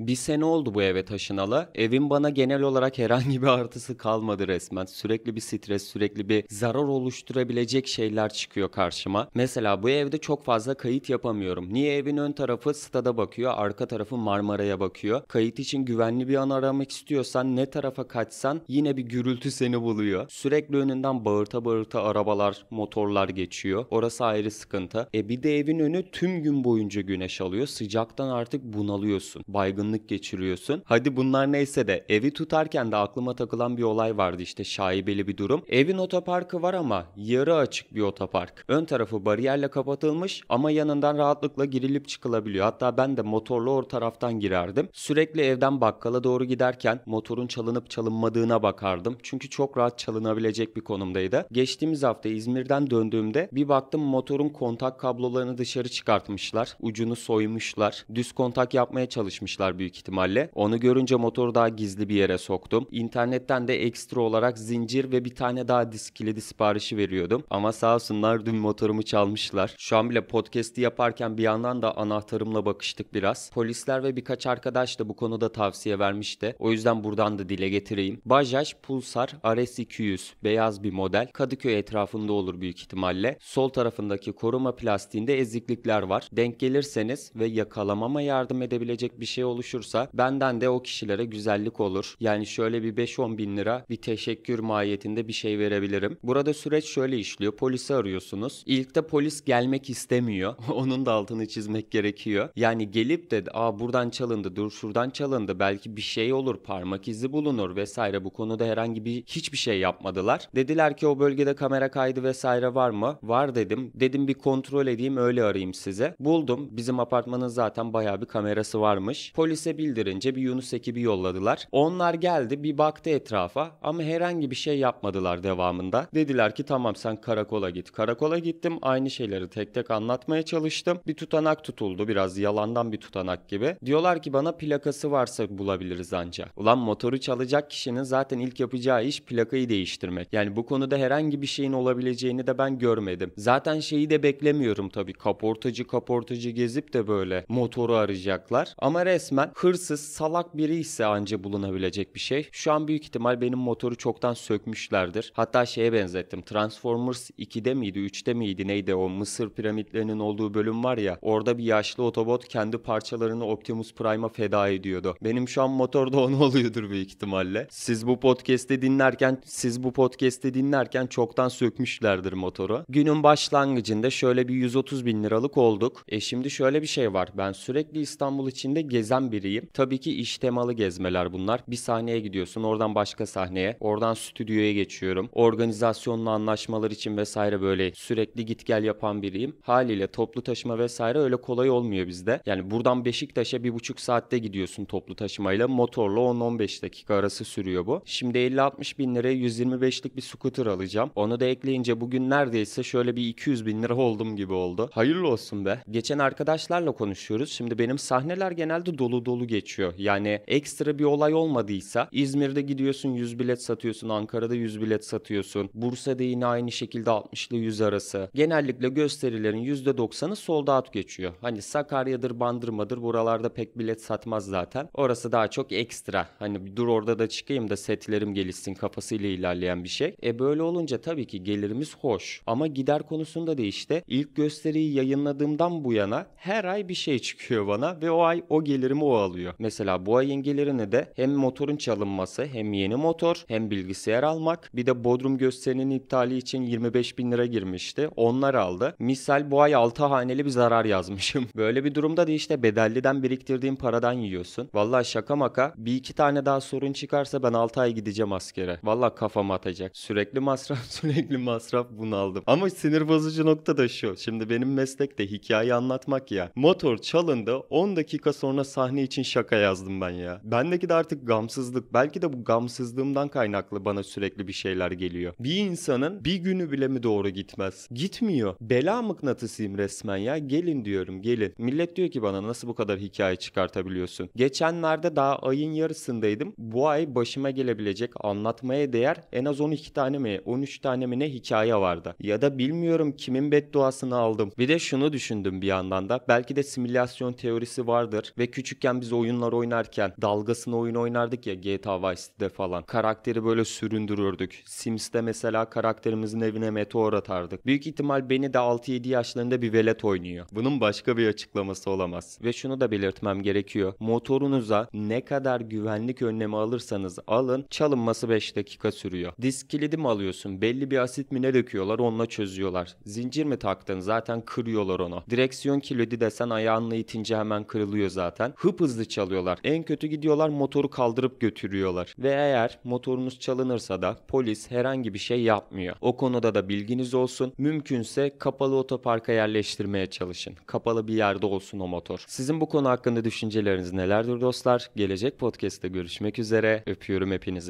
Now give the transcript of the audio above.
Bir sene oldu bu eve taşınalı. Evin bana genel olarak herhangi bir artısı kalmadı resmen. Sürekli bir stres, sürekli bir zarar oluşturabilecek şeyler çıkıyor karşıma. Mesela bu evde çok fazla kayıt yapamıyorum. Niye evin ön tarafı stada bakıyor, arka tarafı Marmara'ya bakıyor. Kayıt için güvenli bir an aramak istiyorsan ne tarafa kaçsan yine bir gürültü seni buluyor. Sürekli önünden bağırta bağırta arabalar, motorlar geçiyor. Orası ayrı sıkıntı. E bir de evin önü tüm gün boyunca güneş alıyor. Sıcaktan artık bunalıyorsun. Baygın alışkanlık geçiriyorsun. Hadi bunlar neyse de evi tutarken de aklıma takılan bir olay vardı işte şaibeli bir durum. Evin otoparkı var ama yarı açık bir otopark. Ön tarafı bariyerle kapatılmış ama yanından rahatlıkla girilip çıkılabiliyor. Hatta ben de motorlu or taraftan girerdim. Sürekli evden bakkala doğru giderken motorun çalınıp çalınmadığına bakardım. Çünkü çok rahat çalınabilecek bir konumdaydı. Geçtiğimiz hafta İzmir'den döndüğümde bir baktım motorun kontak kablolarını dışarı çıkartmışlar. Ucunu soymuşlar. Düz kontak yapmaya çalışmışlar büyük ihtimalle. Onu görünce motoru daha gizli bir yere soktum. İnternetten de ekstra olarak zincir ve bir tane daha disk kilidi siparişi veriyordum. Ama sağ olsunlar dün motorumu çalmışlar. Şu an bile podcast'i yaparken bir yandan da anahtarımla bakıştık biraz. Polisler ve birkaç arkadaş da bu konuda tavsiye vermişti. O yüzden buradan da dile getireyim. Bajaj Pulsar RS200 beyaz bir model. Kadıköy etrafında olur büyük ihtimalle. Sol tarafındaki koruma plastiğinde eziklikler var. Denk gelirseniz ve yakalamama yardım edebilecek bir şey olur oluşursa benden de o kişilere güzellik olur. Yani şöyle bir 5-10 bin lira bir teşekkür mahiyetinde bir şey verebilirim. Burada süreç şöyle işliyor. Polisi arıyorsunuz. İlk de polis gelmek istemiyor. Onun da altını çizmek gerekiyor. Yani gelip de aa buradan çalındı, dur şuradan çalındı. Belki bir şey olur, parmak izi bulunur vesaire. Bu konuda herhangi bir hiçbir şey yapmadılar. Dediler ki o bölgede kamera kaydı vesaire var mı? Var dedim. Dedim bir kontrol edeyim öyle arayayım size. Buldum. Bizim apartmanın zaten bayağı bir kamerası varmış. Polis polise bildirince bir Yunus ekibi yolladılar. Onlar geldi bir baktı etrafa ama herhangi bir şey yapmadılar devamında. Dediler ki tamam sen karakola git. Karakola gittim aynı şeyleri tek tek anlatmaya çalıştım. Bir tutanak tutuldu biraz yalandan bir tutanak gibi. Diyorlar ki bana plakası varsa bulabiliriz ancak. Ulan motoru çalacak kişinin zaten ilk yapacağı iş plakayı değiştirmek. Yani bu konuda herhangi bir şeyin olabileceğini de ben görmedim. Zaten şeyi de beklemiyorum tabii kaportacı kaportacı gezip de böyle motoru arayacaklar. Ama resmen tamamen hırsız, salak biri ise anca bulunabilecek bir şey. Şu an büyük ihtimal benim motoru çoktan sökmüşlerdir. Hatta şeye benzettim. Transformers 2'de miydi, 3'te miydi neydi o Mısır piramitlerinin olduğu bölüm var ya. Orada bir yaşlı otobot kendi parçalarını Optimus Prime'a feda ediyordu. Benim şu an motorda onu oluyordur büyük ihtimalle. Siz bu podcast'i dinlerken, siz bu podcast'i dinlerken çoktan sökmüşlerdir motoru. Günün başlangıcında şöyle bir 130 bin liralık olduk. E şimdi şöyle bir şey var. Ben sürekli İstanbul içinde gezen biriyim. Tabii ki iş temalı gezmeler bunlar. Bir sahneye gidiyorsun, oradan başka sahneye, oradan stüdyoya geçiyorum. Organizasyonla anlaşmalar için vesaire böyle sürekli git gel yapan biriyim. Haliyle toplu taşıma vesaire öyle kolay olmuyor bizde. Yani buradan Beşiktaş'a bir buçuk saatte gidiyorsun toplu taşımayla. Motorla 10-15 dakika arası sürüyor bu. Şimdi 50-60 bin liraya 125'lik bir scooter alacağım. Onu da ekleyince bugün neredeyse şöyle bir 200 bin lira oldum gibi oldu. Hayırlı olsun be. Geçen arkadaşlarla konuşuyoruz. Şimdi benim sahneler genelde dolu dolu dolu geçiyor. Yani ekstra bir olay olmadıysa İzmir'de gidiyorsun 100 bilet satıyorsun, Ankara'da 100 bilet satıyorsun. Bursa'da yine aynı şekilde 60'lı 100 arası. Genellikle gösterilerin %90'ı sold out geçiyor. Hani Sakarya'dır, Bandırma'dır buralarda pek bilet satmaz zaten. Orası daha çok ekstra. Hani dur orada da çıkayım da setlerim gelişsin kafasıyla ilerleyen bir şey. E böyle olunca tabii ki gelirimiz hoş. Ama gider konusunda da işte ilk gösteriyi yayınladığımdan bu yana her ay bir şey çıkıyor bana ve o ay o gelirimi o alıyor. Mesela boğa yengelerini de hem motorun çalınması hem yeni motor hem bilgisayar almak bir de Bodrum gösterinin iptali için 25 bin lira girmişti. Onlar aldı. Misal bu ay 6 haneli bir zarar yazmışım. Böyle bir durumda da işte bedelliden biriktirdiğin paradan yiyorsun. Valla şaka maka bir iki tane daha sorun çıkarsa ben 6 ay gideceğim askere. Valla kafam atacak. Sürekli masraf sürekli masraf bunaldım. Ama sinir bozucu nokta da şu. Şimdi benim meslekte hikaye anlatmak ya. Motor çalındı 10 dakika sonra sahne sahne için şaka yazdım ben ya. Bendeki de artık gamsızlık. Belki de bu gamsızlığımdan kaynaklı bana sürekli bir şeyler geliyor. Bir insanın bir günü bile mi doğru gitmez? Gitmiyor. Bela mıknatısıyım resmen ya. Gelin diyorum gelin. Millet diyor ki bana nasıl bu kadar hikaye çıkartabiliyorsun? Geçenlerde daha ayın yarısındaydım. Bu ay başıma gelebilecek anlatmaya değer en az 12 tane mi 13 tane mi ne hikaye vardı. Ya da bilmiyorum kimin bedduasını aldım. Bir de şunu düşündüm bir yandan da. Belki de simülasyon teorisi vardır ve küçükken Küçükken biz oyunlar oynarken dalgasını oyun oynardık ya GTA Vice City'de falan. Karakteri böyle süründürürdük. Sims'te mesela karakterimizin evine meteor atardık. Büyük ihtimal beni de 6-7 yaşlarında bir velet oynuyor. Bunun başka bir açıklaması olamaz. Ve şunu da belirtmem gerekiyor. Motorunuza ne kadar güvenlik önlemi alırsanız alın çalınması 5 dakika sürüyor. Disk kilidi mi alıyorsun? Belli bir asit mi ne döküyorlar onunla çözüyorlar. Zincir mi taktın? Zaten kırıyorlar onu. Direksiyon kilidi desen ayağınla itince hemen kırılıyor zaten. Hı hızlı çalıyorlar. En kötü gidiyorlar motoru kaldırıp götürüyorlar. Ve eğer motorunuz çalınırsa da polis herhangi bir şey yapmıyor. O konuda da bilginiz olsun. Mümkünse kapalı otoparka yerleştirmeye çalışın. Kapalı bir yerde olsun o motor. Sizin bu konu hakkında düşünceleriniz nelerdir dostlar? Gelecek podcast'te görüşmek üzere. Öpüyorum hepinize.